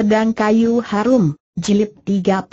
Pedang Kayu Harum, Jilid 33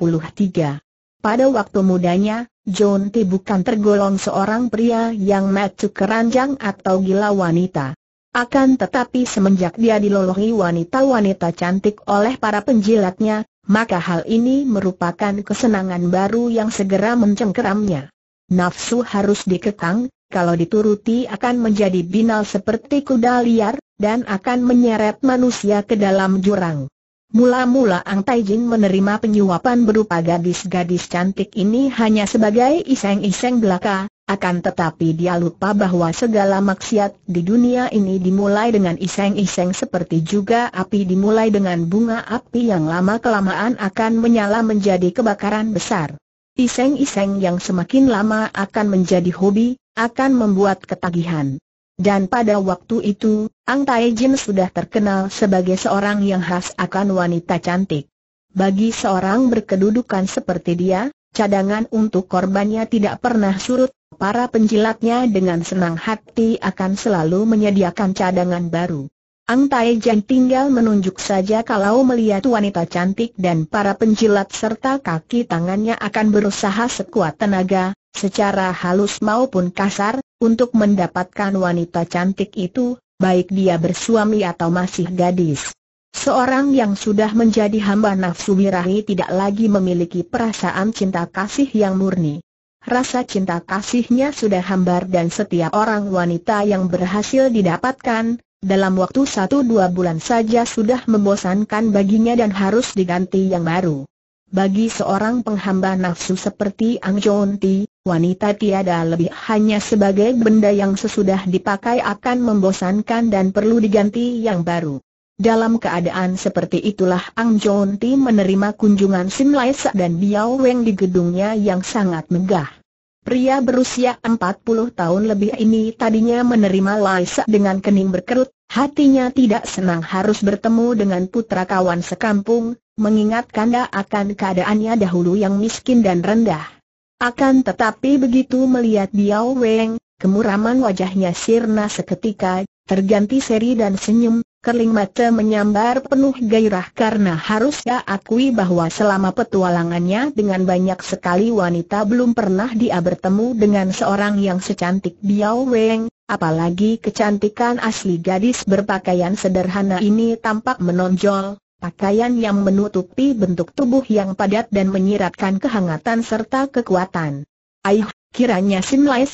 Pada waktu mudanya, John T. bukan tergolong seorang pria yang macu keranjang atau gila wanita. Akan tetapi semenjak dia dilolohi wanita-wanita cantik oleh para penjilatnya, maka hal ini merupakan kesenangan baru yang segera mencengkeramnya. Nafsu harus dikekang, kalau dituruti akan menjadi binal seperti kuda liar, dan akan menyeret manusia ke dalam jurang. Mula-mula Ang Tai menerima penyuapan berupa gadis-gadis cantik ini hanya sebagai iseng-iseng belaka, akan tetapi dia lupa bahwa segala maksiat di dunia ini dimulai dengan iseng-iseng seperti juga api dimulai dengan bunga api yang lama-kelamaan akan menyala menjadi kebakaran besar. Iseng-iseng yang semakin lama akan menjadi hobi, akan membuat ketagihan. Dan pada waktu itu, Ang Tai sudah terkenal sebagai seorang yang khas akan wanita cantik. Bagi seorang berkedudukan seperti dia, cadangan untuk korbannya tidak pernah surut, para penjilatnya dengan senang hati akan selalu menyediakan cadangan baru. Ang Tai tinggal menunjuk saja kalau melihat wanita cantik dan para penjilat serta kaki tangannya akan berusaha sekuat tenaga, secara halus maupun kasar, untuk mendapatkan wanita cantik itu, baik dia bersuami atau masih gadis. Seorang yang sudah menjadi hamba nafsu birahi tidak lagi memiliki perasaan cinta kasih yang murni. Rasa cinta kasihnya sudah hambar dan setiap orang wanita yang berhasil didapatkan, dalam waktu satu dua bulan saja sudah membosankan baginya dan harus diganti yang baru. Bagi seorang penghamba nafsu seperti Ang Jonti, wanita tiada lebih hanya sebagai benda yang sesudah dipakai akan membosankan dan perlu diganti yang baru. Dalam keadaan seperti itulah Ang John Ti menerima kunjungan Sim Sa dan Biao Weng di gedungnya yang sangat megah. Pria berusia 40 tahun lebih ini tadinya menerima Sa dengan kening berkerut, hatinya tidak senang harus bertemu dengan putra kawan sekampung, mengingat kanda akan keadaannya dahulu yang miskin dan rendah. Akan tetapi begitu melihat Biao Weng, kemuraman wajahnya sirna seketika, terganti seri dan senyum, kerling mata menyambar penuh gairah karena harusnya akui bahwa selama petualangannya dengan banyak sekali wanita belum pernah dia bertemu dengan seorang yang secantik Biao Weng, apalagi kecantikan asli gadis berpakaian sederhana ini tampak menonjol, Pakaian yang menutupi bentuk tubuh yang padat dan menyiratkan kehangatan serta kekuatan. Aih, kiranya Sin Lai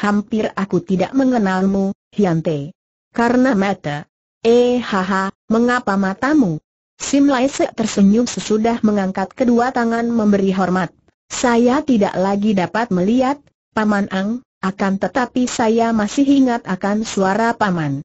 Hampir aku tidak mengenalmu, Hyante. Karena mata. Eh haha, mengapa matamu? Sim Lai tersenyum sesudah mengangkat kedua tangan memberi hormat. Saya tidak lagi dapat melihat, Paman Ang, akan tetapi saya masih ingat akan suara Paman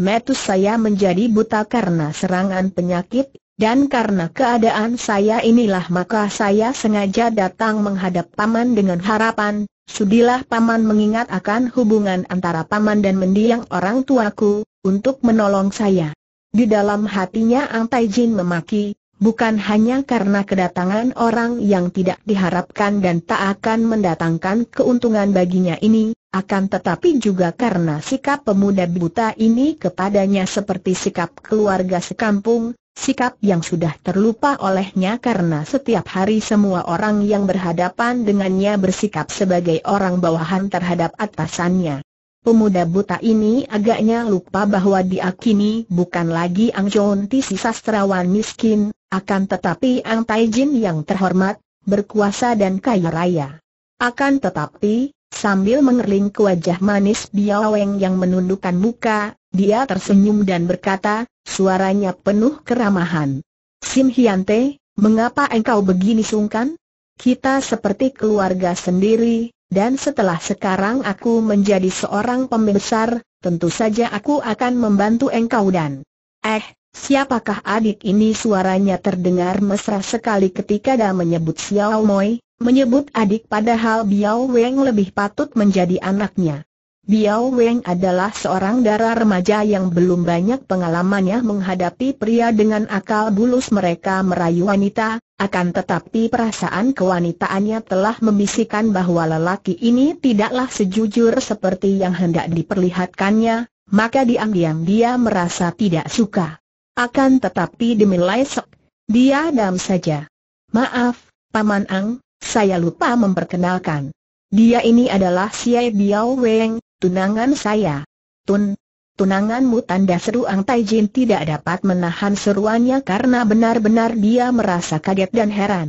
metus saya menjadi buta karena serangan penyakit, dan karena keadaan saya inilah maka saya sengaja datang menghadap Paman dengan harapan, sudilah Paman mengingat akan hubungan antara Paman dan mendiang orang tuaku, untuk menolong saya. Di dalam hatinya Ang Tai Jin memaki, bukan hanya karena kedatangan orang yang tidak diharapkan dan tak akan mendatangkan keuntungan baginya ini, akan tetapi juga karena sikap pemuda buta ini kepadanya seperti sikap keluarga sekampung, sikap yang sudah terlupa olehnya karena setiap hari semua orang yang berhadapan dengannya bersikap sebagai orang bawahan terhadap atasannya. Pemuda buta ini agaknya lupa bahwa dia kini bukan lagi Ang Chon si sastrawan miskin, akan tetapi Ang Taijin yang terhormat, berkuasa dan kaya raya. Akan tetapi, Sambil mengerling ke wajah manis Biaweng yang menundukkan muka, dia tersenyum dan berkata, suaranya penuh keramahan. Sim Hyante, mengapa engkau begini sungkan? Kita seperti keluarga sendiri, dan setelah sekarang aku menjadi seorang pembesar, tentu saja aku akan membantu engkau dan... Eh, siapakah adik ini suaranya terdengar mesra sekali ketika dia menyebut Xiao Moi, menyebut adik padahal Biao Weng lebih patut menjadi anaknya. Biao Weng adalah seorang darah remaja yang belum banyak pengalamannya menghadapi pria dengan akal bulus mereka merayu wanita, akan tetapi perasaan kewanitaannya telah membisikkan bahwa lelaki ini tidaklah sejujur seperti yang hendak diperlihatkannya, maka diam-diam dia merasa tidak suka. Akan tetapi demi Lai Sok, dia dam saja. Maaf, Paman Ang, saya lupa memperkenalkan. Dia ini adalah Siai Biao Weng, tunangan saya. Tun, tunanganmu tanda seru Ang Tai Jin tidak dapat menahan seruannya karena benar-benar dia merasa kaget dan heran.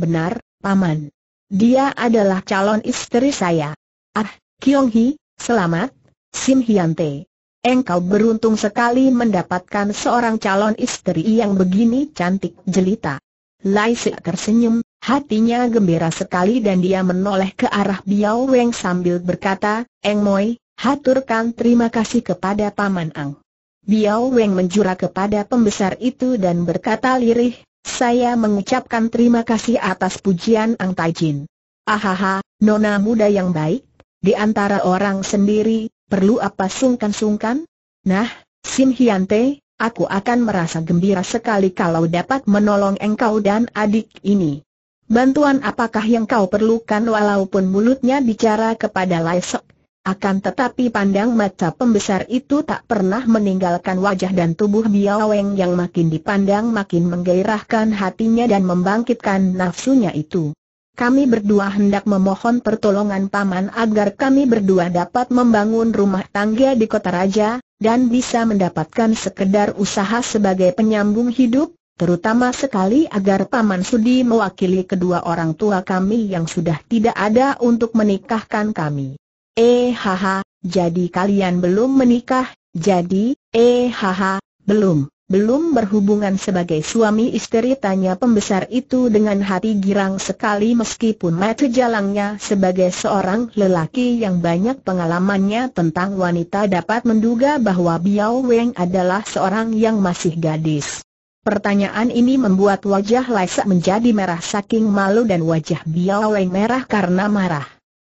Benar, Paman. Dia adalah calon istri saya. Ah, Kiong Hi, selamat, Sim Hian Te. Engkau beruntung sekali mendapatkan seorang calon istri yang begini cantik jelita. Lai Sik tersenyum, Hatinya gembira sekali dan dia menoleh ke arah Biao Weng sambil berkata, Eng Moi, haturkan terima kasih kepada Paman Ang. Biao Weng menjura kepada pembesar itu dan berkata lirih, saya mengucapkan terima kasih atas pujian Ang Taijin. Ahaha, nona muda yang baik, di antara orang sendiri, perlu apa sungkan-sungkan? Nah, Sim Hyante, aku akan merasa gembira sekali kalau dapat menolong engkau dan adik ini. Bantuan apakah yang kau perlukan walaupun mulutnya bicara kepada Laisok? Akan tetapi pandang mata pembesar itu tak pernah meninggalkan wajah dan tubuh Biaweng yang makin dipandang makin menggairahkan hatinya dan membangkitkan nafsunya itu. Kami berdua hendak memohon pertolongan Paman agar kami berdua dapat membangun rumah tangga di kota raja, dan bisa mendapatkan sekedar usaha sebagai penyambung hidup, terutama sekali agar Paman Sudi mewakili kedua orang tua kami yang sudah tidak ada untuk menikahkan kami. Eh haha, jadi kalian belum menikah, jadi, eh haha, belum, belum berhubungan sebagai suami istri tanya pembesar itu dengan hati girang sekali meskipun mati jalangnya sebagai seorang lelaki yang banyak pengalamannya tentang wanita dapat menduga bahwa Biao Weng adalah seorang yang masih gadis. Pertanyaan ini membuat wajah Laisa menjadi merah saking malu dan wajah Biawei merah karena marah.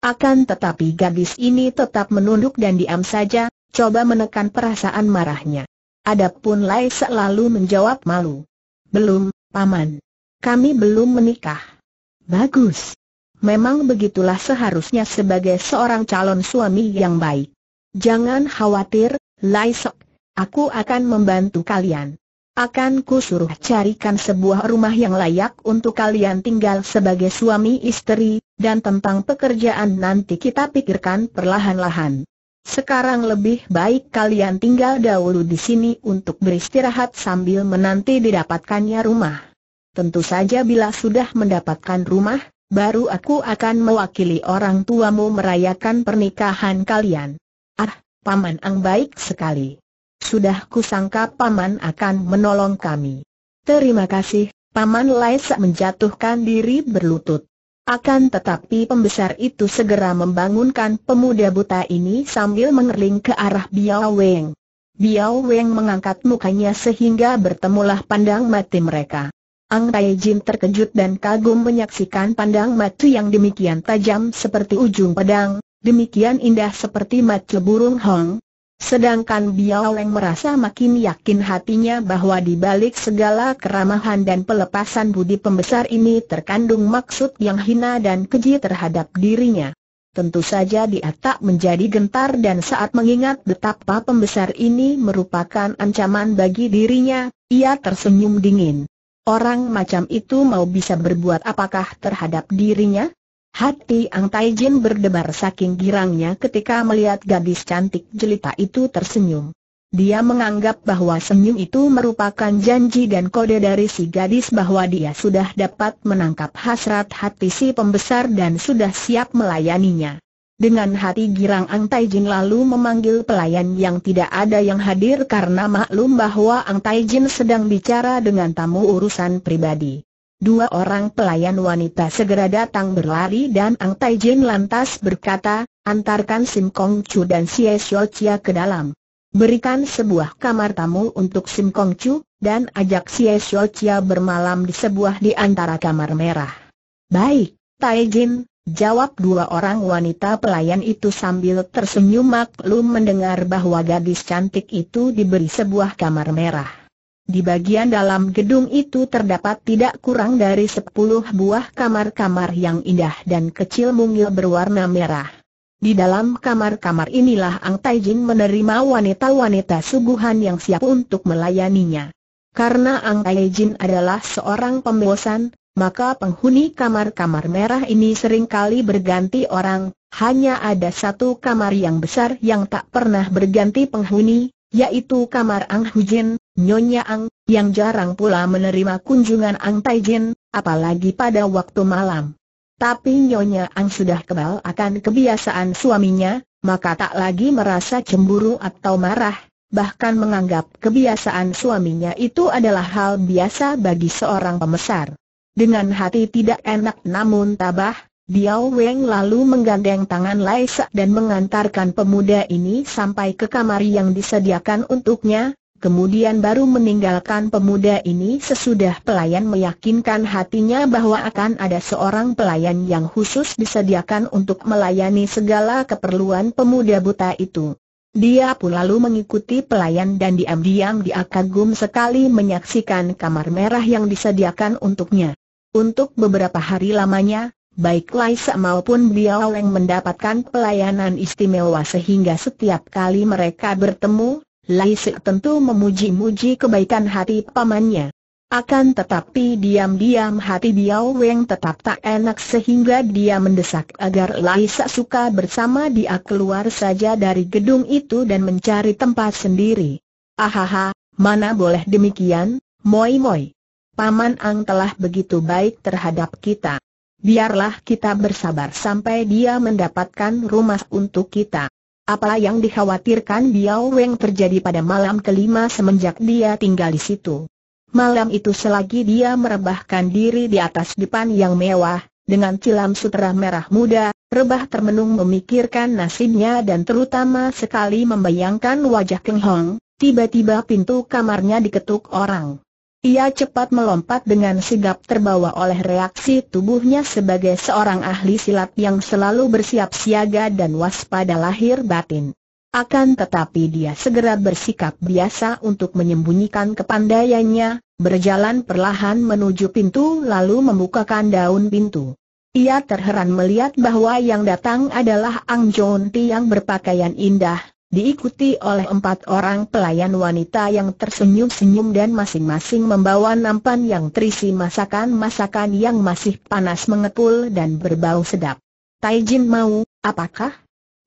Akan tetapi gadis ini tetap menunduk dan diam saja, coba menekan perasaan marahnya. Adapun Laisa lalu menjawab malu. Belum, Paman. Kami belum menikah. Bagus. Memang begitulah seharusnya sebagai seorang calon suami yang baik. Jangan khawatir, Laisok. Aku akan membantu kalian akan kusuruh carikan sebuah rumah yang layak untuk kalian tinggal sebagai suami istri, dan tentang pekerjaan nanti kita pikirkan perlahan-lahan. Sekarang lebih baik kalian tinggal dahulu di sini untuk beristirahat sambil menanti didapatkannya rumah. Tentu saja bila sudah mendapatkan rumah, baru aku akan mewakili orang tuamu merayakan pernikahan kalian. Ah, Paman Ang baik sekali. Sudah kusangka Paman akan menolong kami. Terima kasih, Paman Laisa menjatuhkan diri berlutut. Akan tetapi pembesar itu segera membangunkan pemuda buta ini sambil mengerling ke arah Biao Weng. Biao Weng mengangkat mukanya sehingga bertemulah pandang mati mereka. Ang Tai Jin terkejut dan kagum menyaksikan pandang mati yang demikian tajam seperti ujung pedang, demikian indah seperti mati burung hong, Sedangkan Biaoleng merasa makin yakin hatinya bahwa di balik segala keramahan dan pelepasan budi pembesar ini terkandung maksud yang hina dan keji terhadap dirinya. Tentu saja dia tak menjadi gentar dan saat mengingat betapa pembesar ini merupakan ancaman bagi dirinya, ia tersenyum dingin. Orang macam itu mau bisa berbuat apakah terhadap dirinya? Hati Ang Taijin berdebar saking girangnya ketika melihat gadis cantik jelita itu tersenyum. Dia menganggap bahwa senyum itu merupakan janji dan kode dari si gadis bahwa dia sudah dapat menangkap hasrat hati si pembesar dan sudah siap melayaninya. Dengan hati girang Ang Taijin lalu memanggil pelayan yang tidak ada yang hadir karena maklum bahwa Ang Taijin sedang bicara dengan tamu urusan pribadi. Dua orang pelayan wanita segera datang berlari dan Ang Tai Jin lantas berkata, antarkan Sim Kong Chu dan Si Xiao Chia ke dalam. Berikan sebuah kamar tamu untuk Sim Kong Chu, dan ajak Si Xiao Chia bermalam di sebuah di antara kamar merah. Baik, Tai Jin, Jawab dua orang wanita pelayan itu sambil tersenyum maklum mendengar bahwa gadis cantik itu diberi sebuah kamar merah. Di bagian dalam gedung itu terdapat tidak kurang dari sepuluh buah kamar-kamar yang indah dan kecil mungil berwarna merah. Di dalam kamar-kamar inilah Ang Taijin menerima wanita-wanita suguhan yang siap untuk melayaninya. Karena Ang Taijin adalah seorang pembosan, maka penghuni kamar-kamar merah ini seringkali berganti orang, hanya ada satu kamar yang besar yang tak pernah berganti penghuni, yaitu kamar Ang Hujin, Nyonya Ang, yang jarang pula menerima kunjungan Ang Taijin, apalagi pada waktu malam. Tapi Nyonya Ang sudah kebal akan kebiasaan suaminya, maka tak lagi merasa cemburu atau marah, bahkan menganggap kebiasaan suaminya itu adalah hal biasa bagi seorang pemesar. Dengan hati tidak enak namun tabah, Biao Weng lalu menggandeng tangan Lai Sa dan mengantarkan pemuda ini sampai ke kamar yang disediakan untuknya, kemudian baru meninggalkan pemuda ini sesudah pelayan meyakinkan hatinya bahwa akan ada seorang pelayan yang khusus disediakan untuk melayani segala keperluan pemuda buta itu. Dia pun lalu mengikuti pelayan dan diam-diam dia kagum sekali menyaksikan kamar merah yang disediakan untuknya. Untuk beberapa hari lamanya, baik Laisa maupun beliau yang mendapatkan pelayanan istimewa sehingga setiap kali mereka bertemu, Lai Sik tentu memuji-muji kebaikan hati pamannya. Akan tetapi diam-diam hati Biao Weng tetap tak enak sehingga dia mendesak agar Lai Sik suka bersama dia keluar saja dari gedung itu dan mencari tempat sendiri. Ahaha, mana boleh demikian, Moi Moi. Paman Ang telah begitu baik terhadap kita. Biarlah kita bersabar sampai dia mendapatkan rumah untuk kita. Apa yang dikhawatirkan Biao Weng terjadi pada malam kelima semenjak dia tinggal di situ. Malam itu selagi dia merebahkan diri di atas depan yang mewah, dengan cilam sutera merah muda, rebah termenung memikirkan nasibnya dan terutama sekali membayangkan wajah Keng Hong, tiba-tiba pintu kamarnya diketuk orang. Ia cepat melompat dengan sigap terbawa oleh reaksi tubuhnya sebagai seorang ahli silat yang selalu bersiap siaga dan waspada lahir batin. Akan tetapi dia segera bersikap biasa untuk menyembunyikan kepandaiannya, berjalan perlahan menuju pintu lalu membukakan daun pintu. Ia terheran melihat bahwa yang datang adalah Ang Jonti yang berpakaian indah, diikuti oleh empat orang pelayan wanita yang tersenyum-senyum dan masing-masing membawa nampan yang terisi masakan-masakan yang masih panas mengepul dan berbau sedap. Taijin mau, apakah?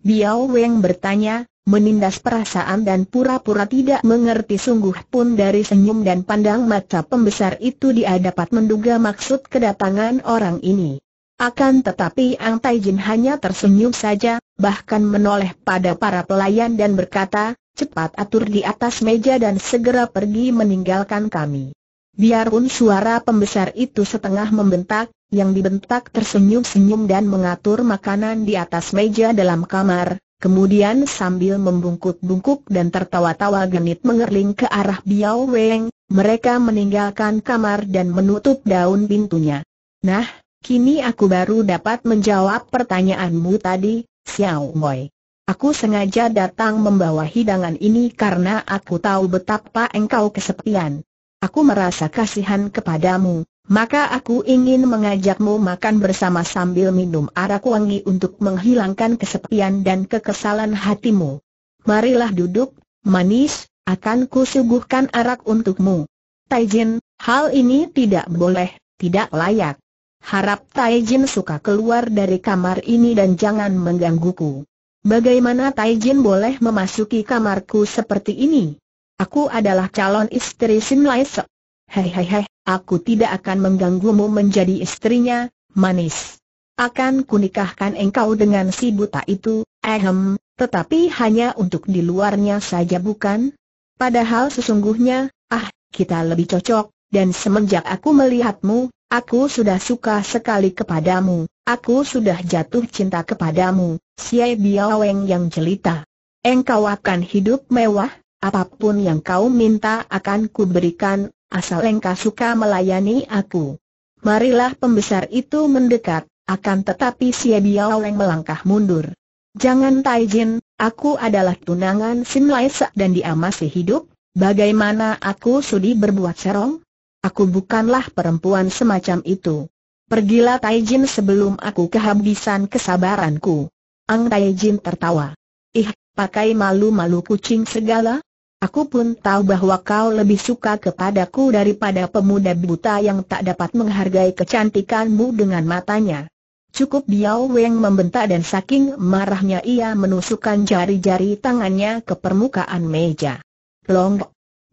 Biao Weng bertanya, menindas perasaan dan pura-pura tidak mengerti sungguh pun dari senyum dan pandang mata pembesar itu dia dapat menduga maksud kedatangan orang ini. Akan tetapi Ang Tai hanya tersenyum saja, bahkan menoleh pada para pelayan dan berkata, cepat atur di atas meja dan segera pergi meninggalkan kami. Biarpun suara pembesar itu setengah membentak, yang dibentak tersenyum-senyum dan mengatur makanan di atas meja dalam kamar, kemudian sambil membungkuk-bungkuk dan tertawa-tawa genit mengerling ke arah Biao Weng, mereka meninggalkan kamar dan menutup daun pintunya. Nah, Kini aku baru dapat menjawab pertanyaanmu tadi, Xiao Moi. Aku sengaja datang membawa hidangan ini karena aku tahu betapa engkau kesepian. Aku merasa kasihan kepadamu, maka aku ingin mengajakmu makan bersama sambil minum arak wangi untuk menghilangkan kesepian dan kekesalan hatimu. Marilah duduk, manis, akan kusuguhkan arak untukmu. Taijin, hal ini tidak boleh, tidak layak. Harap Tai Jin suka keluar dari kamar ini dan jangan menggangguku. Bagaimana Tai Jin boleh memasuki kamarku seperti ini? Aku adalah calon istri Sim Lai Se. Hei hei hei, aku tidak akan mengganggumu menjadi istrinya, manis. Akan kunikahkan engkau dengan si buta itu, ehem, tetapi hanya untuk di luarnya saja bukan? Padahal sesungguhnya, ah, kita lebih cocok, dan semenjak aku melihatmu, Aku sudah suka sekali kepadamu, aku sudah jatuh cinta kepadamu, Siai Biaweng yang jelita. Engkau akan hidup mewah, apapun yang kau minta akan kuberikan, asal engkau suka melayani aku. Marilah pembesar itu mendekat, akan tetapi Siai Biaweng melangkah mundur. Jangan Taijin, aku adalah tunangan Sim Laisa dan dia masih hidup, bagaimana aku sudi berbuat serong? Aku bukanlah perempuan semacam itu. Pergilah Taijin sebelum aku kehabisan kesabaranku. Ang Taijin tertawa. Ih, pakai malu-malu kucing segala? Aku pun tahu bahwa kau lebih suka kepadaku daripada pemuda buta yang tak dapat menghargai kecantikanmu dengan matanya. Cukup Biao Weng membentak dan saking marahnya ia menusukkan jari-jari tangannya ke permukaan meja. Long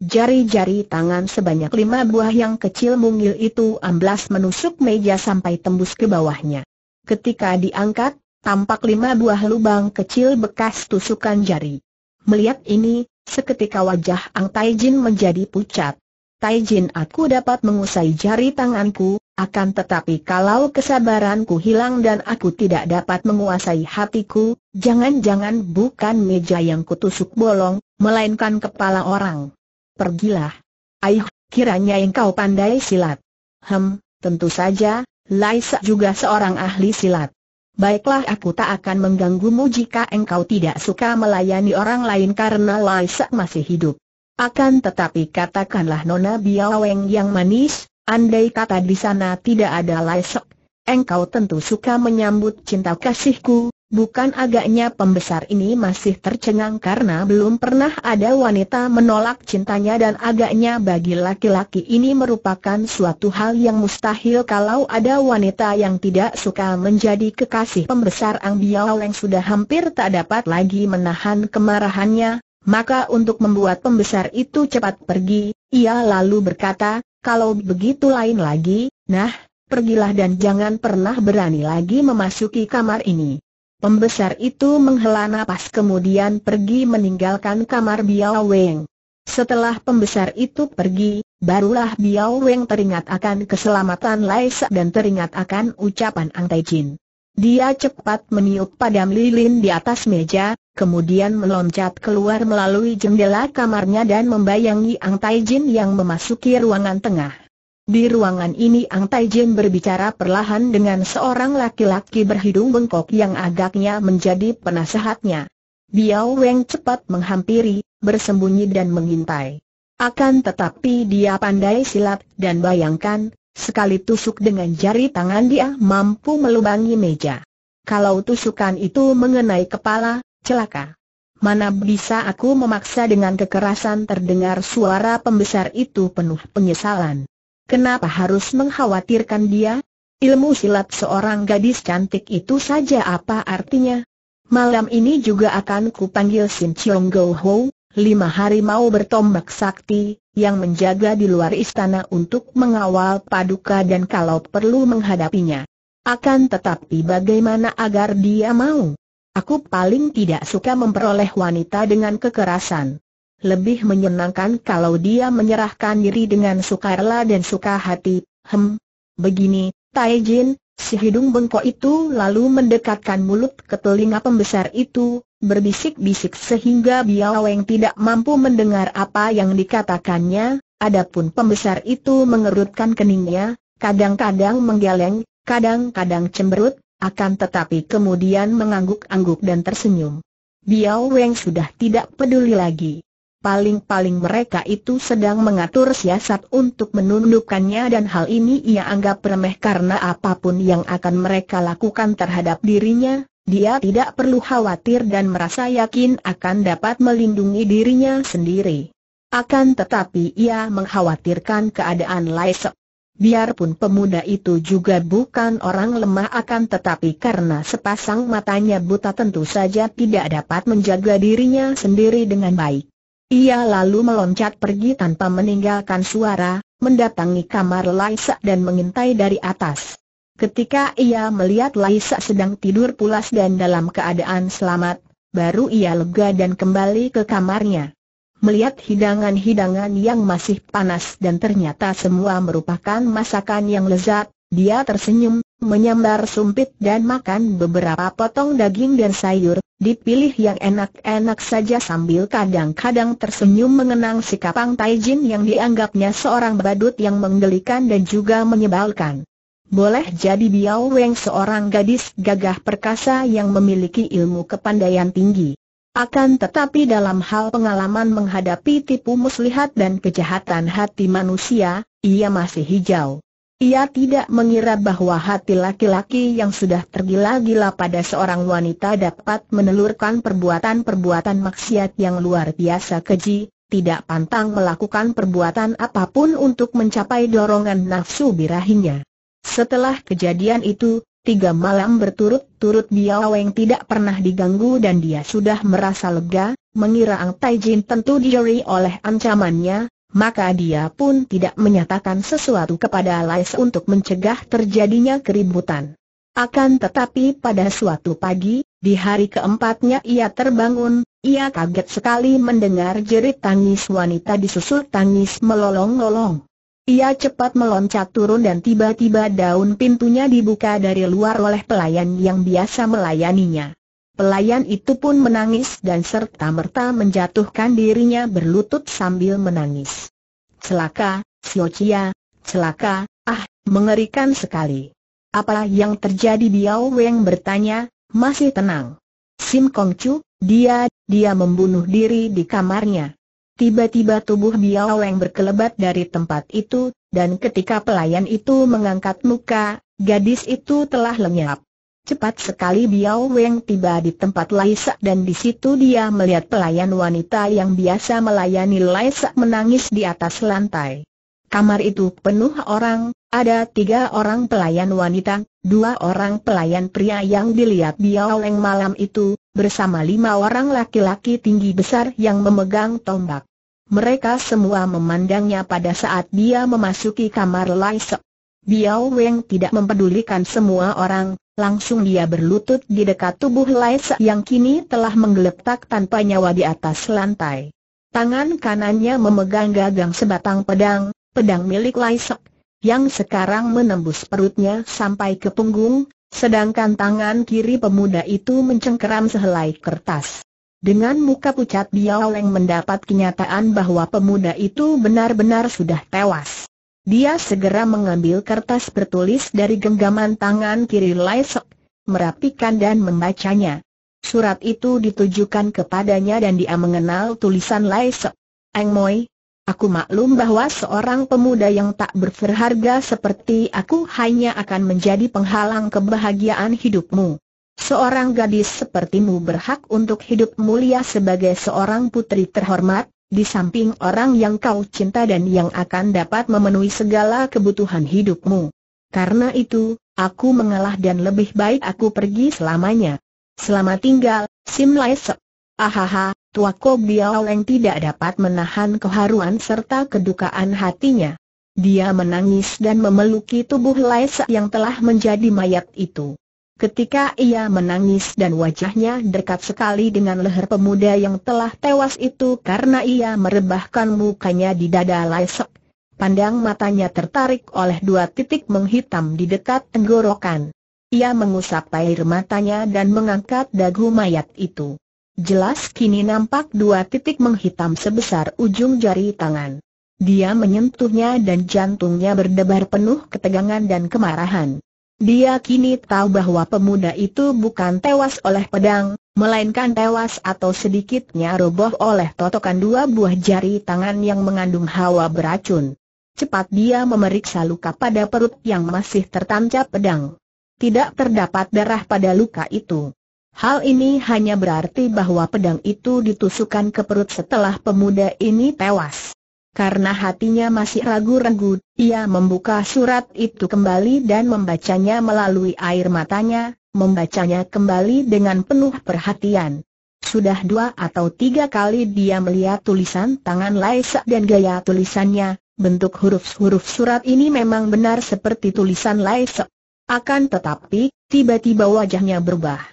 Jari-jari tangan sebanyak lima buah yang kecil mungil itu amblas menusuk meja sampai tembus ke bawahnya. Ketika diangkat, tampak lima buah lubang kecil bekas tusukan jari. Melihat ini, seketika wajah Ang Tai menjadi pucat. Tai aku dapat mengusai jari tanganku, akan tetapi kalau kesabaranku hilang dan aku tidak dapat menguasai hatiku, jangan-jangan bukan meja yang kutusuk bolong, melainkan kepala orang pergilah. Aih, kiranya engkau pandai silat. Hem, tentu saja, Laisa juga seorang ahli silat. Baiklah aku tak akan mengganggumu jika engkau tidak suka melayani orang lain karena Laisa masih hidup. Akan tetapi katakanlah Nona Biaweng yang manis, andai kata di sana tidak ada Laisa, engkau tentu suka menyambut cinta kasihku, Bukan agaknya pembesar ini masih tercengang karena belum pernah ada wanita menolak cintanya dan agaknya bagi laki-laki ini merupakan suatu hal yang mustahil kalau ada wanita yang tidak suka menjadi kekasih pembesar Ang Biao yang sudah hampir tak dapat lagi menahan kemarahannya, maka untuk membuat pembesar itu cepat pergi, ia lalu berkata, kalau begitu lain lagi, nah, pergilah dan jangan pernah berani lagi memasuki kamar ini. Pembesar itu menghela napas kemudian pergi meninggalkan kamar Biao Weng. Setelah pembesar itu pergi, barulah Biao Weng teringat akan keselamatan Laisa dan teringat akan ucapan Ang Tai Jin. Dia cepat meniup padam lilin di atas meja, kemudian meloncat keluar melalui jendela kamarnya dan membayangi Ang Tai Jin yang memasuki ruangan tengah. Di ruangan ini Ang Tai berbicara perlahan dengan seorang laki-laki berhidung bengkok yang agaknya menjadi penasehatnya. Biao Weng cepat menghampiri, bersembunyi dan mengintai. Akan tetapi dia pandai silat, dan bayangkan, sekali tusuk dengan jari tangan dia mampu melubangi meja. Kalau tusukan itu mengenai kepala, celaka. Mana bisa aku memaksa dengan kekerasan terdengar suara pembesar itu penuh penyesalan. Kenapa harus mengkhawatirkan dia? Ilmu silat seorang gadis cantik itu saja apa artinya? Malam ini juga akan kupanggil Sin Chiong Go Ho, lima hari mau bertombak sakti, yang menjaga di luar istana untuk mengawal paduka dan kalau perlu menghadapinya. Akan tetapi bagaimana agar dia mau? Aku paling tidak suka memperoleh wanita dengan kekerasan lebih menyenangkan kalau dia menyerahkan diri dengan sukarela dan suka hati. Hem, begini, Tai Jin, si hidung bengkok itu lalu mendekatkan mulut ke telinga pembesar itu, berbisik-bisik sehingga Biao Weng tidak mampu mendengar apa yang dikatakannya, adapun pembesar itu mengerutkan keningnya, kadang-kadang menggeleng, kadang-kadang cemberut, akan tetapi kemudian mengangguk-angguk dan tersenyum. Biao Weng sudah tidak peduli lagi paling-paling mereka itu sedang mengatur siasat untuk menundukkannya dan hal ini ia anggap remeh karena apapun yang akan mereka lakukan terhadap dirinya, dia tidak perlu khawatir dan merasa yakin akan dapat melindungi dirinya sendiri. Akan tetapi ia mengkhawatirkan keadaan Laisa. Biarpun pemuda itu juga bukan orang lemah akan tetapi karena sepasang matanya buta tentu saja tidak dapat menjaga dirinya sendiri dengan baik. Ia lalu meloncat pergi tanpa meninggalkan suara, mendatangi kamar Laisa dan mengintai dari atas. Ketika ia melihat Laisa sedang tidur pulas dan dalam keadaan selamat, baru ia lega dan kembali ke kamarnya. Melihat hidangan-hidangan yang masih panas dan ternyata semua merupakan masakan yang lezat, dia tersenyum, menyambar sumpit dan makan beberapa potong daging dan sayur, dipilih yang enak-enak saja sambil kadang-kadang tersenyum mengenang sikap Pang Taijin yang dianggapnya seorang badut yang menggelikan dan juga menyebalkan. Boleh jadi Biao Weng seorang gadis gagah perkasa yang memiliki ilmu kepandaian tinggi. Akan tetapi dalam hal pengalaman menghadapi tipu muslihat dan kejahatan hati manusia, ia masih hijau. Ia tidak mengira bahwa hati laki-laki yang sudah tergila-gila pada seorang wanita dapat menelurkan perbuatan-perbuatan maksiat yang luar biasa keji, tidak pantang melakukan perbuatan apapun untuk mencapai dorongan nafsu birahinya. Setelah kejadian itu, tiga malam berturut-turut Biao Weng tidak pernah diganggu dan dia sudah merasa lega, mengira Ang Taijin tentu diri oleh ancamannya, maka dia pun tidak menyatakan sesuatu kepada Lais untuk mencegah terjadinya keributan. Akan tetapi pada suatu pagi, di hari keempatnya ia terbangun, ia kaget sekali mendengar jerit tangis wanita disusul tangis melolong-lolong. Ia cepat meloncat turun dan tiba-tiba daun pintunya dibuka dari luar oleh pelayan yang biasa melayaninya. Pelayan itu pun menangis dan serta-merta menjatuhkan dirinya berlutut sambil menangis. Celaka, Siocia, celaka, ah, mengerikan sekali. Apa yang terjadi Biao Weng bertanya, masih tenang. Sim Kong Chu, dia, dia membunuh diri di kamarnya. Tiba-tiba tubuh Biao Weng berkelebat dari tempat itu, dan ketika pelayan itu mengangkat muka, gadis itu telah lenyap. Cepat sekali Biao Weng tiba di tempat Laisa dan di situ dia melihat pelayan wanita yang biasa melayani Laisa menangis di atas lantai. Kamar itu penuh orang, ada tiga orang pelayan wanita, dua orang pelayan pria yang dilihat Biao Weng malam itu, bersama lima orang laki-laki tinggi besar yang memegang tombak. Mereka semua memandangnya pada saat dia memasuki kamar Laisa. Biao Weng tidak mempedulikan semua orang, langsung dia berlutut di dekat tubuh Lai Laisa yang kini telah menggeletak tanpa nyawa di atas lantai. Tangan kanannya memegang gagang sebatang pedang, pedang milik Lai Se, yang sekarang menembus perutnya sampai ke punggung, sedangkan tangan kiri pemuda itu mencengkeram sehelai kertas. Dengan muka pucat Biao Weng mendapat kenyataan bahwa pemuda itu benar-benar sudah tewas. Dia segera mengambil kertas bertulis dari genggaman tangan kiri Lai merapikan dan membacanya. Surat itu ditujukan kepadanya dan dia mengenal tulisan Lai Eng Moi, aku maklum bahwa seorang pemuda yang tak berharga seperti aku hanya akan menjadi penghalang kebahagiaan hidupmu. Seorang gadis sepertimu berhak untuk hidup mulia sebagai seorang putri terhormat, di samping orang yang kau cinta dan yang akan dapat memenuhi segala kebutuhan hidupmu. Karena itu, aku mengalah dan lebih baik aku pergi selamanya. Selama tinggal, Sim Lai Sek. Ahaha, tua Ko Biao tidak dapat menahan keharuan serta kedukaan hatinya. Dia menangis dan memeluki tubuh Lai yang telah menjadi mayat itu. Ketika ia menangis dan wajahnya dekat sekali dengan leher pemuda yang telah tewas itu karena ia merebahkan mukanya di dada Laisok. Pandang matanya tertarik oleh dua titik menghitam di dekat tenggorokan. Ia mengusap air matanya dan mengangkat dagu mayat itu. Jelas kini nampak dua titik menghitam sebesar ujung jari tangan. Dia menyentuhnya dan jantungnya berdebar penuh ketegangan dan kemarahan. Dia kini tahu bahwa pemuda itu bukan tewas oleh pedang, melainkan tewas atau sedikitnya roboh oleh totokan dua buah jari tangan yang mengandung hawa beracun. Cepat dia memeriksa luka pada perut yang masih tertancap pedang. Tidak terdapat darah pada luka itu. Hal ini hanya berarti bahwa pedang itu ditusukkan ke perut setelah pemuda ini tewas. Karena hatinya masih ragu-ragu, ia membuka surat itu kembali dan membacanya melalui air matanya, membacanya kembali dengan penuh perhatian. Sudah dua atau tiga kali dia melihat tulisan tangan Laisa dan gaya tulisannya, bentuk huruf-huruf surat ini memang benar seperti tulisan Laisa. Akan tetapi, tiba-tiba wajahnya berubah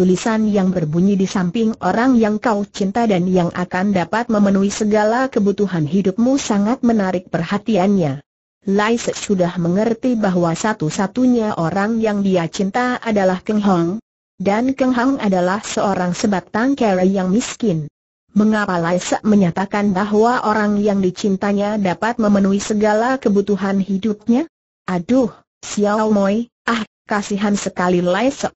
tulisan yang berbunyi di samping orang yang kau cinta dan yang akan dapat memenuhi segala kebutuhan hidupmu sangat menarik perhatiannya. Lai Se sudah mengerti bahwa satu-satunya orang yang dia cinta adalah Keng Hong, dan Keng Hong adalah seorang sebatang kera yang miskin. Mengapa Lai Se menyatakan bahwa orang yang dicintanya dapat memenuhi segala kebutuhan hidupnya? Aduh, Xiao Moi, ah, kasihan sekali Lai Se.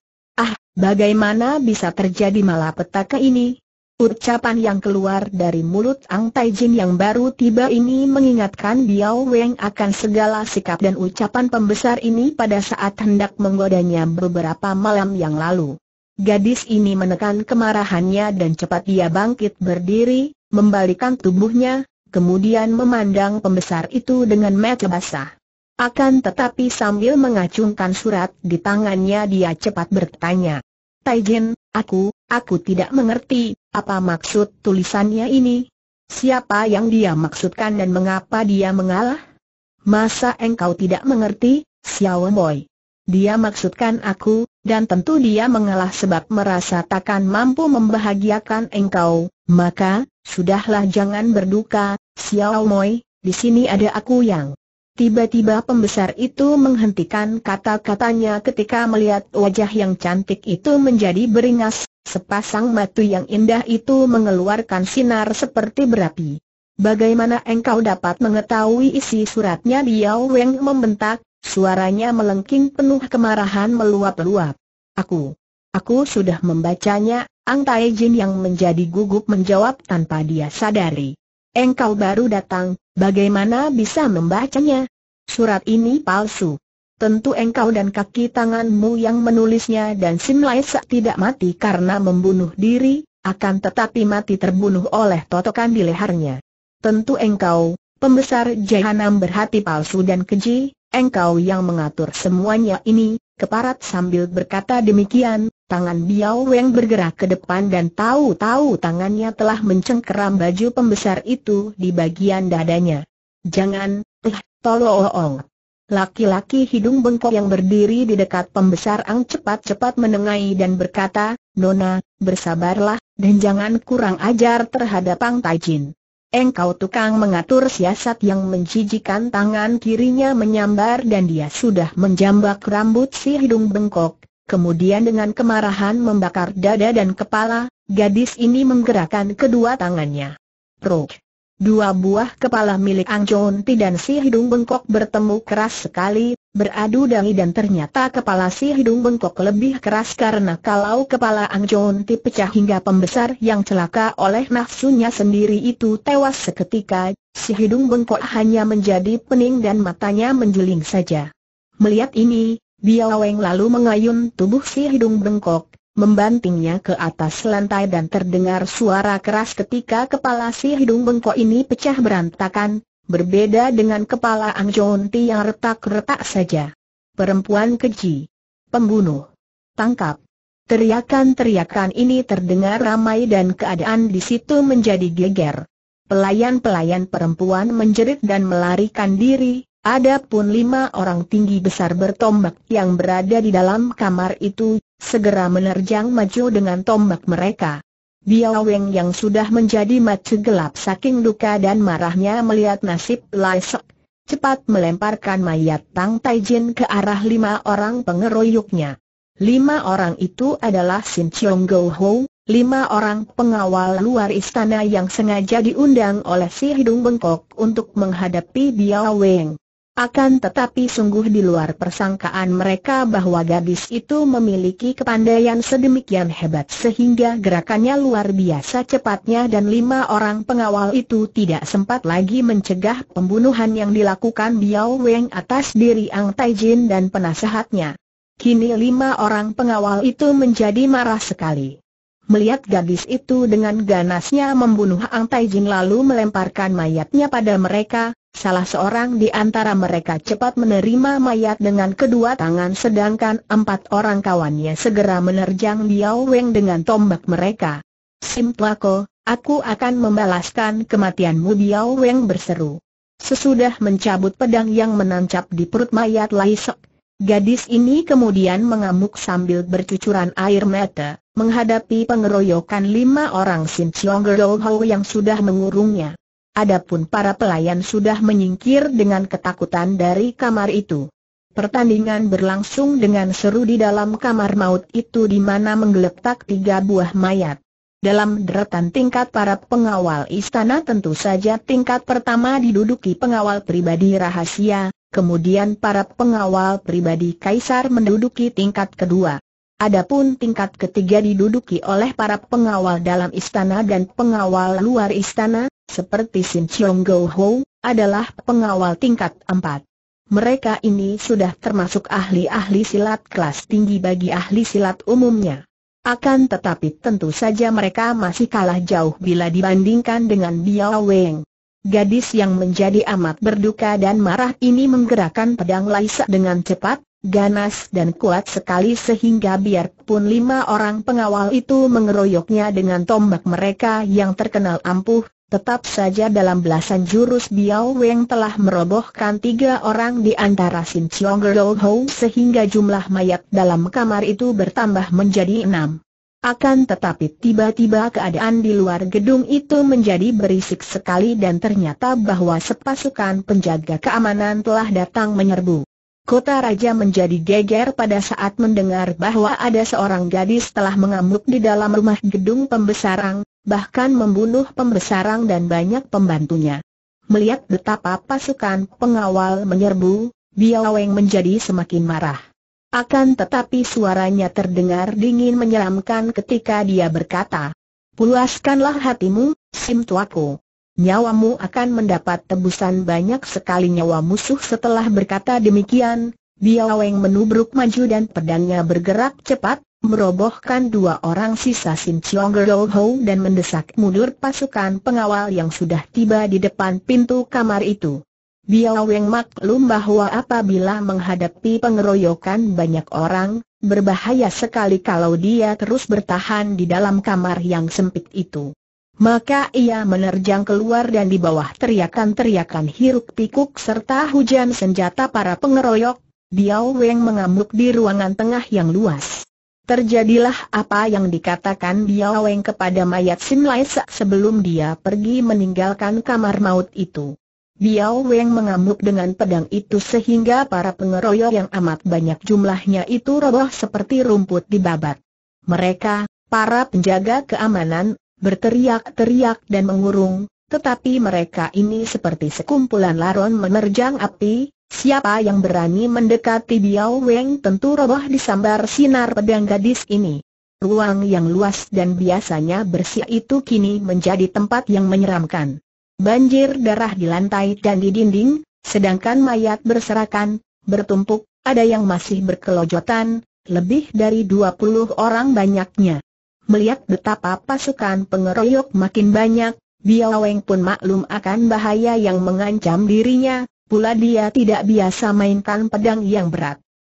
Bagaimana bisa terjadi malapetaka ini? Ucapan yang keluar dari mulut Ang Tai yang baru tiba ini mengingatkan Biao Weng akan segala sikap dan ucapan pembesar ini pada saat hendak menggodanya beberapa malam yang lalu. Gadis ini menekan kemarahannya dan cepat dia bangkit berdiri, membalikan tubuhnya, kemudian memandang pembesar itu dengan mata basah. Akan tetapi sambil mengacungkan surat di tangannya dia cepat bertanya. Taijin, aku, aku tidak mengerti, apa maksud tulisannya ini? Siapa yang dia maksudkan dan mengapa dia mengalah? Masa engkau tidak mengerti, Xiao Boy? Dia maksudkan aku, dan tentu dia mengalah sebab merasa takkan mampu membahagiakan engkau, maka, sudahlah jangan berduka, Xiao Moi, di sini ada aku yang Tiba-tiba pembesar itu menghentikan kata-katanya ketika melihat wajah yang cantik itu menjadi beringas, sepasang mata yang indah itu mengeluarkan sinar seperti berapi. Bagaimana engkau dapat mengetahui isi suratnya Biao Weng membentak, suaranya melengking penuh kemarahan meluap-luap. Aku, aku sudah membacanya, Ang Tai Jin yang menjadi gugup menjawab tanpa dia sadari. Engkau baru datang, Bagaimana bisa membacanya? Surat ini palsu. Tentu engkau dan kaki tanganmu yang menulisnya dan Sim Lai tidak mati karena membunuh diri, akan tetapi mati terbunuh oleh totokan di lehernya. Tentu engkau, pembesar jahanam berhati palsu dan keji, engkau yang mengatur semuanya ini, keparat sambil berkata demikian, Tangan Biao Weng bergerak ke depan dan tahu-tahu tangannya telah mencengkeram baju pembesar itu di bagian dadanya. Jangan, eh, tolong. Laki-laki hidung bengkok yang berdiri di dekat pembesar Ang cepat-cepat menengahi dan berkata, Nona, bersabarlah, dan jangan kurang ajar terhadap Ang Taijin. Engkau tukang mengatur siasat yang menjijikan tangan kirinya menyambar dan dia sudah menjambak rambut si hidung bengkok Kemudian dengan kemarahan membakar dada dan kepala, gadis ini menggerakkan kedua tangannya. Prok. Dua buah kepala milik Ang Chon Ti dan si hidung bengkok bertemu keras sekali, beradu dahi dan ternyata kepala si hidung bengkok lebih keras karena kalau kepala Ang Chon Ti pecah hingga pembesar yang celaka oleh nafsunya sendiri itu tewas seketika, si hidung bengkok hanya menjadi pening dan matanya menjeling saja. Melihat ini, Biao lalu mengayun tubuh si hidung bengkok, membantingnya ke atas lantai dan terdengar suara keras ketika kepala si hidung bengkok ini pecah berantakan, berbeda dengan kepala Ang Jonti yang retak-retak saja. Perempuan keji. Pembunuh. Tangkap. Teriakan-teriakan ini terdengar ramai dan keadaan di situ menjadi geger. Pelayan-pelayan perempuan menjerit dan melarikan diri, ada pun lima orang tinggi besar bertombak yang berada di dalam kamar itu, segera menerjang maju dengan tombak mereka. Biao Weng yang sudah menjadi mata gelap saking duka dan marahnya melihat nasib Lai Sok, cepat melemparkan mayat Tang Tai Jin ke arah lima orang pengeroyoknya. Lima orang itu adalah Sin Chiong Go Ho, lima orang pengawal luar istana yang sengaja diundang oleh si Hidung Bengkok untuk menghadapi Biao Weng. Akan tetapi sungguh di luar persangkaan mereka bahwa gadis itu memiliki kepandaian sedemikian hebat sehingga gerakannya luar biasa cepatnya dan lima orang pengawal itu tidak sempat lagi mencegah pembunuhan yang dilakukan Biao Weng atas diri Ang Taijin dan penasehatnya. Kini lima orang pengawal itu menjadi marah sekali. Melihat gadis itu dengan ganasnya membunuh Ang Taijin lalu melemparkan mayatnya pada mereka, Salah seorang di antara mereka cepat menerima mayat dengan kedua tangan sedangkan empat orang kawannya segera menerjang Biao Weng dengan tombak mereka. Simplako, aku akan membalaskan kematianmu Biao Weng berseru. Sesudah mencabut pedang yang menancap di perut mayat Laisok, gadis ini kemudian mengamuk sambil bercucuran air mata, menghadapi pengeroyokan lima orang Sim Chiong Gerdow yang sudah mengurungnya. Adapun para pelayan sudah menyingkir dengan ketakutan dari kamar itu. Pertandingan berlangsung dengan seru di dalam kamar maut itu di mana menggeletak tiga buah mayat. Dalam deretan tingkat para pengawal istana tentu saja tingkat pertama diduduki pengawal pribadi rahasia, kemudian para pengawal pribadi kaisar menduduki tingkat kedua. Adapun tingkat ketiga diduduki oleh para pengawal dalam istana dan pengawal luar istana, seperti Sin Chiong Go Ho, adalah pengawal tingkat 4. Mereka ini sudah termasuk ahli-ahli silat kelas tinggi bagi ahli silat umumnya. Akan tetapi tentu saja mereka masih kalah jauh bila dibandingkan dengan Biao Weng. Gadis yang menjadi amat berduka dan marah ini menggerakkan pedang Laisa dengan cepat, ganas dan kuat sekali sehingga biarpun lima orang pengawal itu mengeroyoknya dengan tombak mereka yang terkenal ampuh, Tetap saja dalam belasan jurus Biao Weng telah merobohkan tiga orang di antara Sin Chiong Gerol Ho sehingga jumlah mayat dalam kamar itu bertambah menjadi enam. Akan tetapi tiba-tiba keadaan di luar gedung itu menjadi berisik sekali dan ternyata bahwa sepasukan penjaga keamanan telah datang menyerbu. Kota Raja menjadi geger pada saat mendengar bahwa ada seorang gadis telah mengamuk di dalam rumah gedung pembesarang, bahkan membunuh pembesarang dan banyak pembantunya. Melihat betapa pasukan pengawal menyerbu, Biaweng menjadi semakin marah. Akan tetapi suaranya terdengar dingin menyeramkan ketika dia berkata, Pulaskanlah hatimu, Sim Tuaku nyawamu akan mendapat tebusan banyak sekali nyawa musuh setelah berkata demikian, Biaweng menubruk maju dan pedangnya bergerak cepat, merobohkan dua orang sisa Sim Chiong Ho dan mendesak mundur pasukan pengawal yang sudah tiba di depan pintu kamar itu. Biaweng maklum bahwa apabila menghadapi pengeroyokan banyak orang, berbahaya sekali kalau dia terus bertahan di dalam kamar yang sempit itu. Maka ia menerjang keluar dan di bawah teriakan-teriakan hiruk pikuk serta hujan senjata para pengeroyok, Biao Weng mengamuk di ruangan tengah yang luas. Terjadilah apa yang dikatakan Biao Weng kepada mayat Sim Lai Sa sebelum dia pergi meninggalkan kamar maut itu. Biao Weng mengamuk dengan pedang itu sehingga para pengeroyok yang amat banyak jumlahnya itu roboh seperti rumput di babat. Mereka, para penjaga keamanan, berteriak-teriak dan mengurung, tetapi mereka ini seperti sekumpulan laron menerjang api, siapa yang berani mendekati Biao Weng tentu roboh disambar sinar pedang gadis ini. Ruang yang luas dan biasanya bersih itu kini menjadi tempat yang menyeramkan. Banjir darah di lantai dan di dinding, sedangkan mayat berserakan, bertumpuk, ada yang masih berkelojotan, lebih dari 20 orang banyaknya. Melihat betapa pasukan pengeroyok makin banyak, Biaweng pun maklum akan bahaya yang mengancam dirinya, pula dia tidak biasa mainkan pedang yang berat.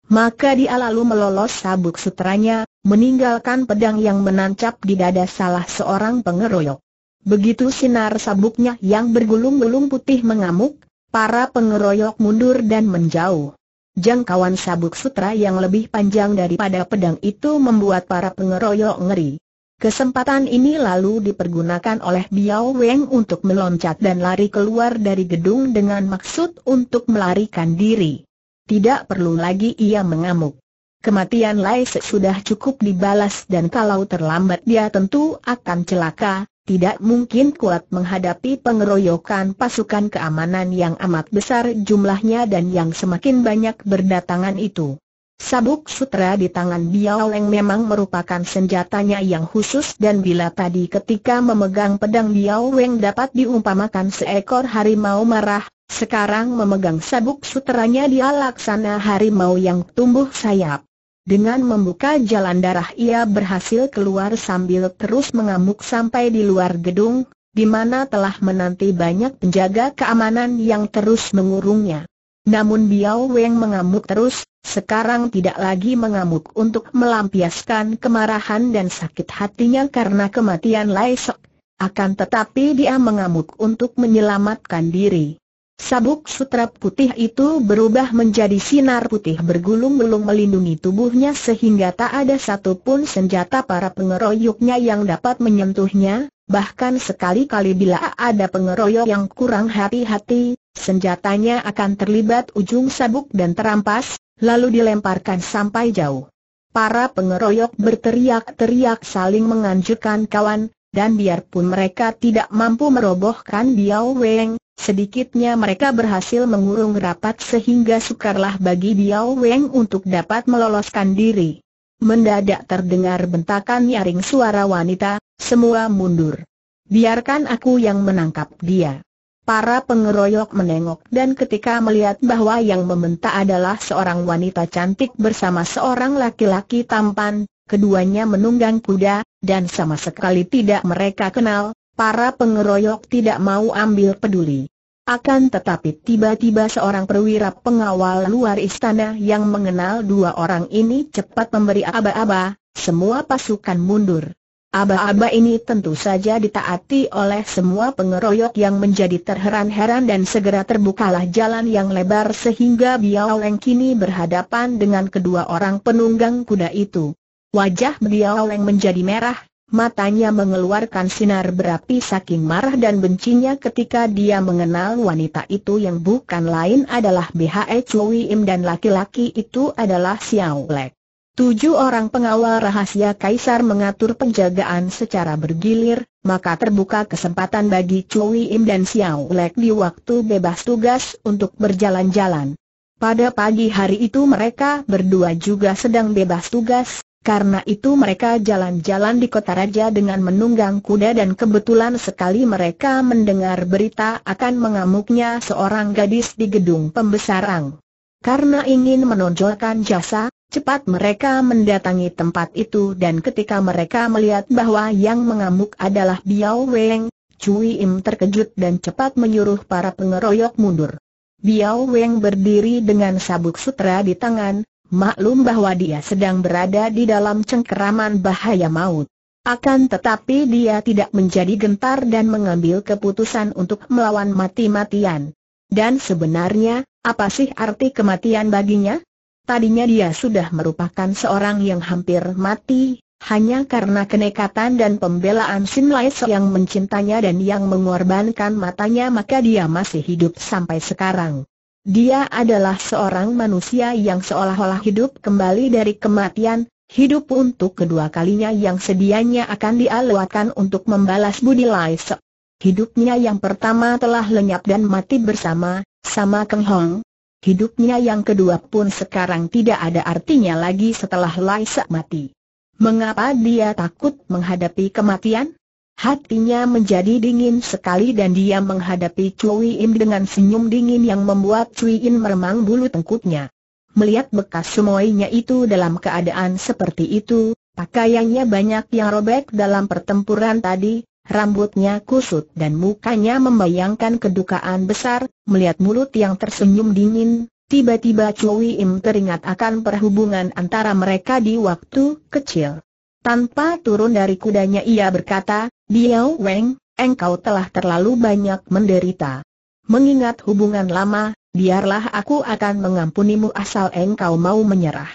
Maka dia lalu melolos sabuk sutranya, meninggalkan pedang yang menancap di dada salah seorang pengeroyok. Begitu sinar sabuknya yang bergulung-gulung putih mengamuk, para pengeroyok mundur dan menjauh. Jangkauan sabuk sutra yang lebih panjang daripada pedang itu membuat para pengeroyok ngeri. Kesempatan ini lalu dipergunakan oleh Biao Weng untuk meloncat dan lari keluar dari gedung dengan maksud untuk melarikan diri. Tidak perlu lagi ia mengamuk. Kematian Lai sudah cukup dibalas dan kalau terlambat dia tentu akan celaka, tidak mungkin kuat menghadapi pengeroyokan pasukan keamanan yang amat besar jumlahnya dan yang semakin banyak berdatangan itu. Sabuk sutra di tangan Biao Leng memang merupakan senjatanya yang khusus dan bila tadi ketika memegang pedang Biao Leng dapat diumpamakan seekor harimau marah, sekarang memegang sabuk sutranya dia laksana harimau yang tumbuh sayap. Dengan membuka jalan darah ia berhasil keluar sambil terus mengamuk sampai di luar gedung, di mana telah menanti banyak penjaga keamanan yang terus mengurungnya. Namun Biao Weng mengamuk terus, sekarang tidak lagi mengamuk untuk melampiaskan kemarahan dan sakit hatinya karena kematian Lai Sok. Akan tetapi dia mengamuk untuk menyelamatkan diri. Sabuk sutra putih itu berubah menjadi sinar putih bergulung-gulung melindungi tubuhnya sehingga tak ada satupun senjata para pengeroyoknya yang dapat menyentuhnya, bahkan sekali-kali bila ada pengeroyok yang kurang hati-hati, senjatanya akan terlibat ujung sabuk dan terampas, lalu dilemparkan sampai jauh. Para pengeroyok berteriak-teriak saling menganjurkan kawan, dan biarpun mereka tidak mampu merobohkan Biao Weng, Sedikitnya mereka berhasil mengurung rapat sehingga sukarlah bagi Biao Weng untuk dapat meloloskan diri. Mendadak terdengar bentakan nyaring suara wanita, semua mundur. Biarkan aku yang menangkap dia. Para pengeroyok menengok dan ketika melihat bahwa yang membentak adalah seorang wanita cantik bersama seorang laki-laki tampan, keduanya menunggang kuda, dan sama sekali tidak mereka kenal, para pengeroyok tidak mau ambil peduli. Akan tetapi tiba-tiba seorang perwira pengawal luar istana yang mengenal dua orang ini cepat memberi aba-aba, semua pasukan mundur. Aba-aba ini tentu saja ditaati oleh semua pengeroyok yang menjadi terheran-heran dan segera terbukalah jalan yang lebar sehingga Biao Leng kini berhadapan dengan kedua orang penunggang kuda itu. Wajah Biao Leng menjadi merah, matanya mengeluarkan sinar berapi saking marah dan bencinya ketika dia mengenal wanita itu yang bukan lain adalah BHE Chui Im dan laki-laki itu adalah Xiao Lek. Tujuh orang pengawal rahasia kaisar mengatur penjagaan secara bergilir, maka terbuka kesempatan bagi Chui Im dan Xiao Lek di waktu bebas tugas untuk berjalan-jalan. Pada pagi hari itu mereka berdua juga sedang bebas tugas, karena itu mereka jalan-jalan di kota raja dengan menunggang kuda dan kebetulan sekali mereka mendengar berita akan mengamuknya seorang gadis di gedung pembesarang. Karena ingin menonjolkan jasa, cepat mereka mendatangi tempat itu dan ketika mereka melihat bahwa yang mengamuk adalah Biao Weng, Cui Im terkejut dan cepat menyuruh para pengeroyok mundur. Biao Weng berdiri dengan sabuk sutra di tangan, maklum bahwa dia sedang berada di dalam cengkeraman bahaya maut. Akan tetapi dia tidak menjadi gentar dan mengambil keputusan untuk melawan mati-matian. Dan sebenarnya, apa sih arti kematian baginya? Tadinya dia sudah merupakan seorang yang hampir mati, hanya karena kenekatan dan pembelaan Sin Lai yang mencintanya dan yang mengorbankan matanya maka dia masih hidup sampai sekarang. Dia adalah seorang manusia yang seolah-olah hidup kembali dari kematian, hidup untuk kedua kalinya yang sedianya akan dialuatkan untuk membalas budi Laisa. Hidupnya yang pertama telah lenyap dan mati bersama, sama Keng Hong. Hidupnya yang kedua pun sekarang tidak ada artinya lagi setelah Laisa mati. Mengapa dia takut menghadapi kematian? Hatinya menjadi dingin sekali dan dia menghadapi Cui Im dengan senyum dingin yang membuat Cui Im meremang bulu tengkuknya. Melihat bekas semuanya itu dalam keadaan seperti itu, pakaiannya banyak yang robek dalam pertempuran tadi, rambutnya kusut dan mukanya membayangkan kedukaan besar, melihat mulut yang tersenyum dingin, tiba-tiba Cui Im teringat akan perhubungan antara mereka di waktu kecil. Tanpa turun dari kudanya ia berkata, Biao Weng, engkau telah terlalu banyak menderita. Mengingat hubungan lama, biarlah aku akan mengampunimu asal engkau mau menyerah.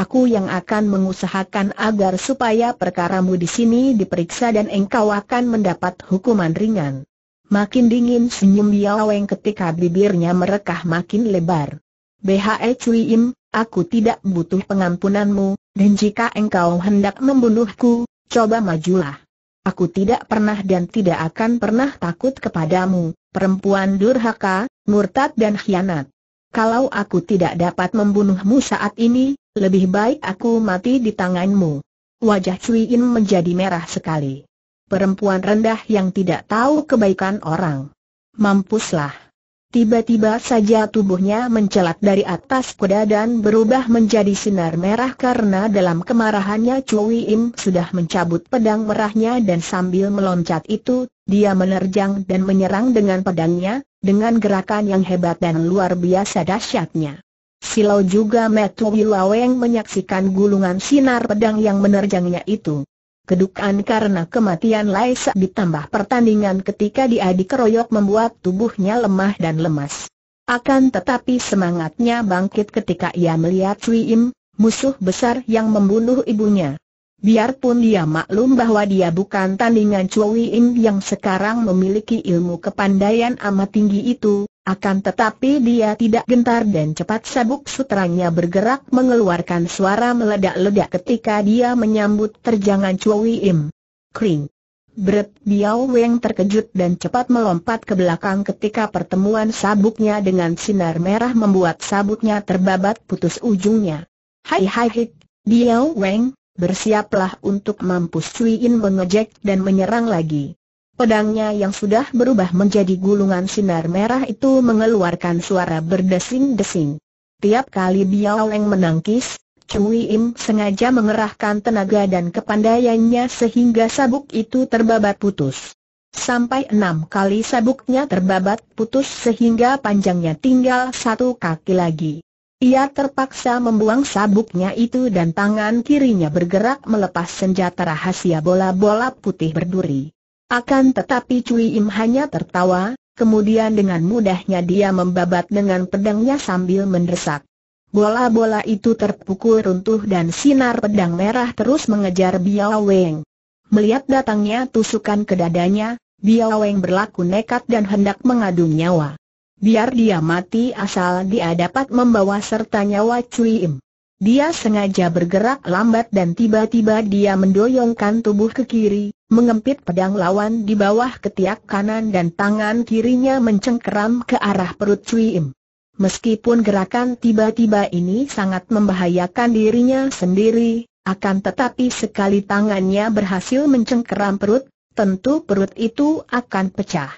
Aku yang akan mengusahakan agar supaya perkaramu di sini diperiksa dan engkau akan mendapat hukuman ringan. Makin dingin senyum Biao Weng ketika bibirnya merekah makin lebar. BHE Cui Im, aku tidak butuh pengampunanmu, dan jika engkau hendak membunuhku, coba majulah. Aku tidak pernah dan tidak akan pernah takut kepadamu, perempuan durhaka, murtad dan khianat. Kalau aku tidak dapat membunuhmu saat ini, lebih baik aku mati di tanganmu. Wajah Cui In menjadi merah sekali. Perempuan rendah yang tidak tahu kebaikan orang. Mampuslah. Tiba-tiba saja tubuhnya mencelat dari atas kuda dan berubah menjadi sinar merah karena dalam kemarahannya Cui Im sudah mencabut pedang merahnya dan sambil meloncat itu, dia menerjang dan menyerang dengan pedangnya, dengan gerakan yang hebat dan luar biasa dahsyatnya. Silau juga Metu Wilaweng menyaksikan gulungan sinar pedang yang menerjangnya itu. Kedukaan karena kematian Laisa ditambah pertandingan ketika dia dikeroyok membuat tubuhnya lemah dan lemas. Akan tetapi semangatnya bangkit ketika ia melihat Sui Im, musuh besar yang membunuh ibunya. Biarpun dia maklum bahwa dia bukan tandingan Chui Im yang sekarang memiliki ilmu kepandaian amat tinggi itu, akan tetapi dia tidak gentar dan cepat sabuk sutranya bergerak mengeluarkan suara meledak-ledak ketika dia menyambut terjangan Chui Im. Kring! Bret Biao Weng terkejut dan cepat melompat ke belakang ketika pertemuan sabuknya dengan sinar merah membuat sabuknya terbabat putus ujungnya. Hai hai hik, Biao Weng, bersiaplah untuk mampus Cui In mengejek dan menyerang lagi. Pedangnya yang sudah berubah menjadi gulungan sinar merah itu mengeluarkan suara berdesing-desing. Tiap kali Biao Leng menangkis, Cui Im sengaja mengerahkan tenaga dan kepandaiannya sehingga sabuk itu terbabat putus. Sampai enam kali sabuknya terbabat putus sehingga panjangnya tinggal satu kaki lagi. Ia terpaksa membuang sabuknya itu dan tangan kirinya bergerak melepas senjata rahasia bola-bola putih berduri. Akan tetapi Cui Im hanya tertawa, kemudian dengan mudahnya dia membabat dengan pedangnya sambil mendesak. Bola-bola itu terpukul runtuh dan sinar pedang merah terus mengejar Biao Weng. Melihat datangnya tusukan ke dadanya, Biao Weng berlaku nekat dan hendak mengadu nyawa. Biar dia mati asal dia dapat membawa serta nyawa Cui Im. Dia sengaja bergerak lambat dan tiba-tiba dia mendoyongkan tubuh ke kiri, mengempit pedang lawan di bawah ketiak kanan dan tangan kirinya mencengkeram ke arah perut Cui Im. Meskipun gerakan tiba-tiba ini sangat membahayakan dirinya sendiri, akan tetapi sekali tangannya berhasil mencengkeram perut, tentu perut itu akan pecah.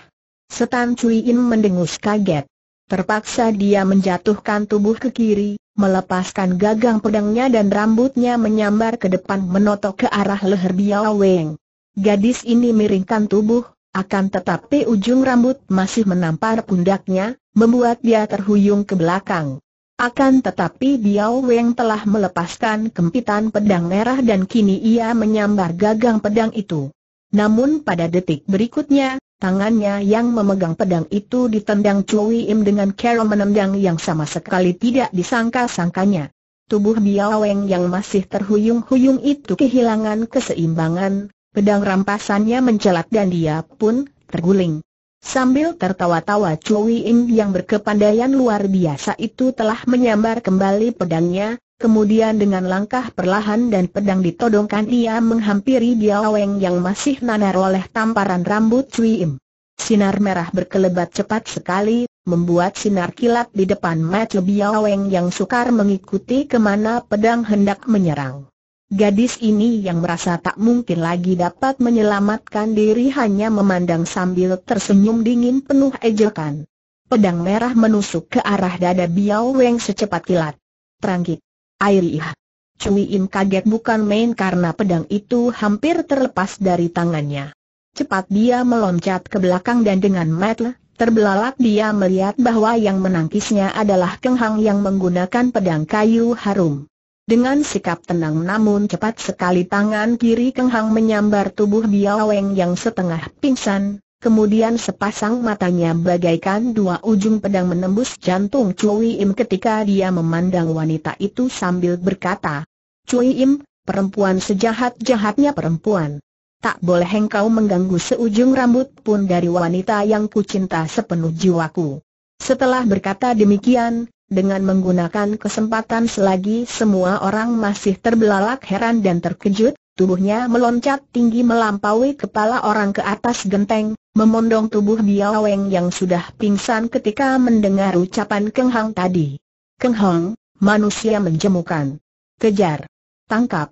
Setan Cui In mendengus kaget. Terpaksa dia menjatuhkan tubuh ke kiri, melepaskan gagang pedangnya dan rambutnya menyambar ke depan menotok ke arah leher Biao Weng. Gadis ini miringkan tubuh, akan tetapi ujung rambut masih menampar pundaknya, membuat dia terhuyung ke belakang. Akan tetapi Biao Weng telah melepaskan kempitan pedang merah dan kini ia menyambar gagang pedang itu. Namun pada detik berikutnya, Tangannya yang memegang pedang itu ditendang Cui Im dengan cara menendang yang sama sekali tidak disangka-sangkanya. Tubuh Biaweng yang masih terhuyung-huyung itu kehilangan keseimbangan, pedang rampasannya mencelat dan dia pun terguling. Sambil tertawa-tawa Cui Im yang berkepandaian luar biasa itu telah menyambar kembali pedangnya, kemudian dengan langkah perlahan dan pedang ditodongkan ia menghampiri Biao Weng yang masih nanar oleh tamparan rambut Cui Im. Sinar merah berkelebat cepat sekali, membuat sinar kilat di depan mata Biao Weng yang sukar mengikuti kemana pedang hendak menyerang. Gadis ini yang merasa tak mungkin lagi dapat menyelamatkan diri hanya memandang sambil tersenyum dingin penuh ejekan. Pedang merah menusuk ke arah dada Biao Weng secepat kilat. Terangkit. Airiah. Cui Im kaget bukan main karena pedang itu hampir terlepas dari tangannya. Cepat dia meloncat ke belakang dan dengan metle, terbelalak dia melihat bahwa yang menangkisnya adalah Keng Hang yang menggunakan pedang kayu harum. Dengan sikap tenang namun cepat sekali tangan kiri Keng Hang menyambar tubuh Biaweng yang setengah pingsan, kemudian sepasang matanya bagaikan dua ujung pedang menembus jantung Cui Im ketika dia memandang wanita itu sambil berkata, Cui Im, perempuan sejahat-jahatnya perempuan. Tak boleh engkau mengganggu seujung rambut pun dari wanita yang kucinta sepenuh jiwaku. Setelah berkata demikian, dengan menggunakan kesempatan selagi semua orang masih terbelalak heran dan terkejut, tubuhnya meloncat tinggi melampaui kepala orang ke atas genteng, memondong tubuh Biao Weng yang sudah pingsan ketika mendengar ucapan Keng Hang tadi. Keng Hang, manusia menjemukan. Kejar. Tangkap.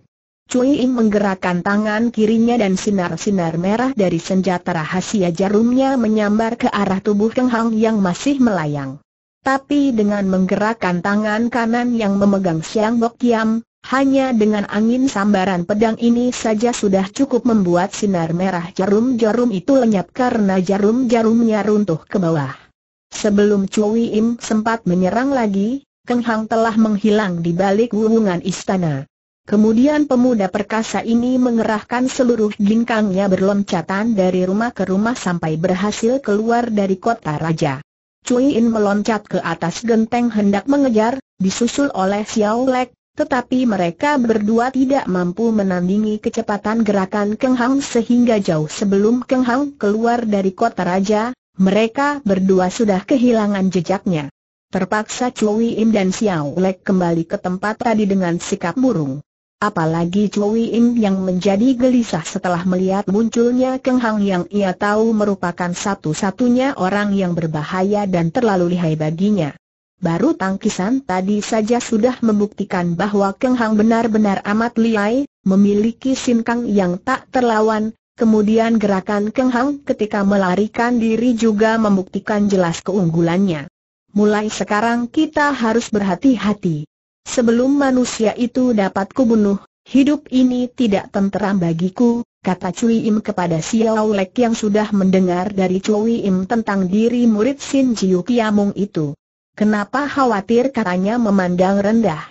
Cui Ing menggerakkan tangan kirinya dan sinar-sinar merah dari senjata rahasia jarumnya menyambar ke arah tubuh Keng Hang yang masih melayang. Tapi dengan menggerakkan tangan kanan yang memegang Siang Bok hanya dengan angin sambaran pedang ini saja sudah cukup membuat sinar merah jarum-jarum itu lenyap karena jarum-jarumnya runtuh ke bawah. Sebelum Cui Im sempat menyerang lagi, Keng Hang telah menghilang di balik wuwungan istana. Kemudian pemuda perkasa ini mengerahkan seluruh ginkangnya berloncatan dari rumah ke rumah sampai berhasil keluar dari kota raja. Cui In meloncat ke atas genteng hendak mengejar, disusul oleh Xiao Lek, tetapi mereka berdua tidak mampu menandingi kecepatan gerakan Keng Hang sehingga jauh sebelum Keng Hang keluar dari kota raja, mereka berdua sudah kehilangan jejaknya. Terpaksa Cui Im dan Xiao Lek kembali ke tempat tadi dengan sikap burung. Apalagi Chui Im yang menjadi gelisah setelah melihat munculnya Keng Hang yang ia tahu merupakan satu-satunya orang yang berbahaya dan terlalu lihai baginya. Baru tangkisan tadi saja sudah membuktikan bahwa Keng Hang benar-benar amat lihai, memiliki sinkang yang tak terlawan, kemudian gerakan Keng Hang ketika melarikan diri juga membuktikan jelas keunggulannya. Mulai sekarang kita harus berhati-hati. Sebelum manusia itu dapat kubunuh, hidup ini tidak tenteram bagiku, kata Cui Im kepada Xiao Lek yang sudah mendengar dari Cui Im tentang diri murid Xin Jiu Kiamung itu. Kenapa khawatir katanya memandang rendah?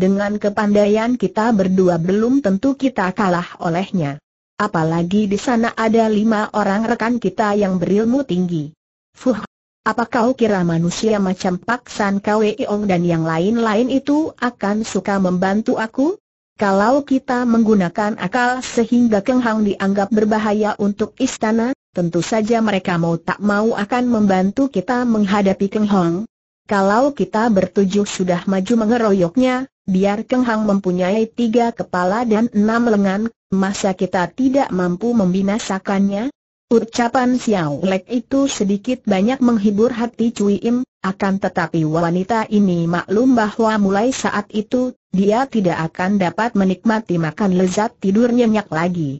Dengan kepandaian kita berdua belum tentu kita kalah olehnya. Apalagi di sana ada lima orang rekan kita yang berilmu tinggi. Fuh, apa kau kira manusia macam Pak San Kwe Ong dan yang lain-lain itu akan suka membantu aku? Kalau kita menggunakan akal sehingga Keng Hang dianggap berbahaya untuk istana, tentu saja mereka mau tak mau akan membantu kita menghadapi Keng Hang. Kalau kita bertujuh sudah maju mengeroyoknya, biar Keng Hang mempunyai tiga kepala dan enam lengan, masa kita tidak mampu membinasakannya? Ucapan Xiao Lek itu sedikit banyak menghibur hati Cui Im, akan tetapi wanita ini maklum bahwa mulai saat itu, dia tidak akan dapat menikmati makan lezat tidur nyenyak lagi.